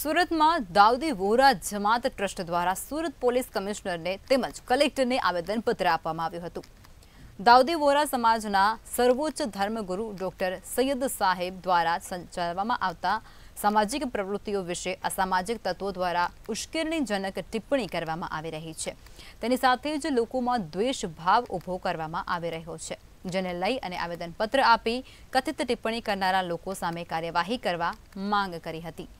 સુરતમાં દાઉદી વોરા જમાત ટ્રસ્ટ દ્વારા સુરત પોલીસ કમિશનરને તેમજ કલેક્ટરને આવેદનપત્ર આપવામાં આવ્યું હતું દાઉદી વોરા સમાજના સર્વોચ્ચ ધર્મગુરુ ડોક્ટર સૈયદ સાહેબ દ્વારા સંચાલવામાં આવતા સામાજિક પ્રવૃત્તિઓ વિશે અસામાજિક તત્વો દ્વારા ઉશ્કેરણીજનક ટિપ્પણી કરવામાં આવી રહી છે તેની સાથે જ લોકોમાં દ્વેષ ભાવ ઊભો કરવામાં આવી રહ્યો છે જેને લઈ અને આવેદનપત્ર આપી કથિત ટિપ્પણી કરનારા લોકો સામે કાર્યવાહી કરવા માંગ કરી હતી